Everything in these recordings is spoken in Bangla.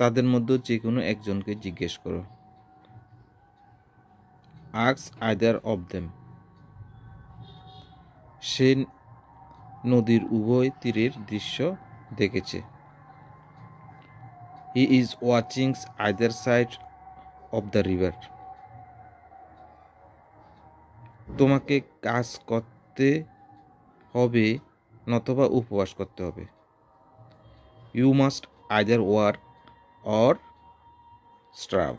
তাদের মধ্যে যে কোনো একজনকে জিজ্ঞেস করো আক্স আইদার অব দেম সে নদীর উভয় তীরের দৃশ্য দেখেছে he is watching either side of the river তোমাকে কাজ করতে হবে নতবা উপবাস করতে হবে you must either work or stuff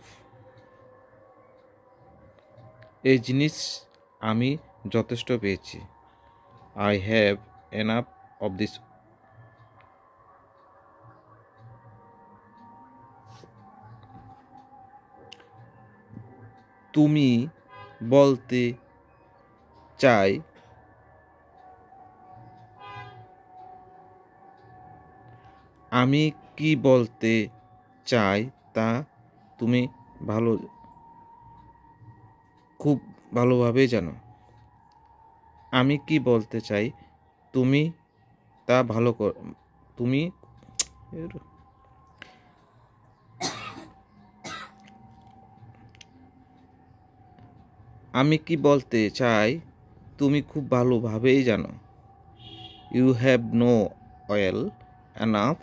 এই জিনিস আমি যথেষ্ট পেয়েছি I have enough of this তুমি বলতে চাই আমি কি বলতে চাই তা তুমি ভালো খুব ভালোভাবে জানো আমি কি বলতে চাই তুমি তা ভালো তুমি আমি কি বলতে চাই তুমি খুব ভালোভাবেই জানো you have no oil enough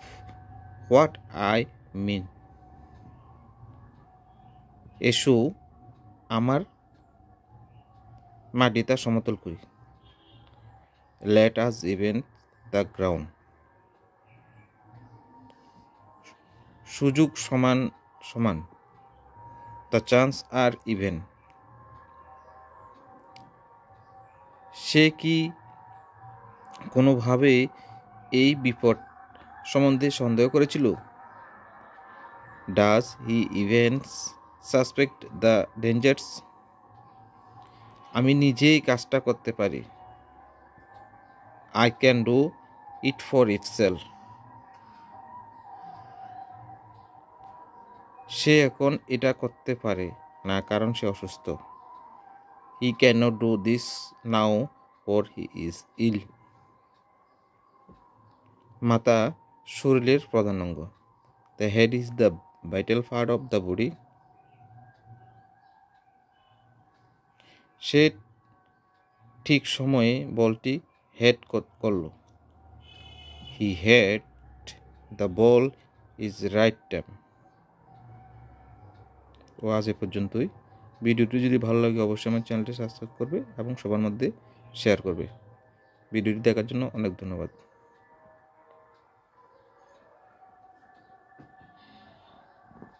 what I mean এসু আমার মাটিটা সমতল করি let us even the ground সুযোগ সমান সমান দ্য চান্স আর ইভেন সে কি কোনোভাবে এই বিপদ সম্বন্ধে সন্দেহ করেছিল does he events suspect the dangers আমি নিজেই কাজটা করতে পারি I can do it for itself সে এখন এটা করতে পারে না কারণ সে অসুস্থ he can not do this now for he is ill মাতা শরীরের প্রধান অঙ্গ the head is the vital part of the body সে ঠিক সময়ে বলটি হেড করল he head the ball is right time ও আজ এ পর্যন্তই ভিডিওটি যদি ভালো লাগে অবশ্যই আমার চ্যানেলটি সাবস্ক্রাইব করবে এবং সবার মধ্যে শেয়ার করবে ভিডিওটি দেখার জন্য অনেক ধন্যবাদ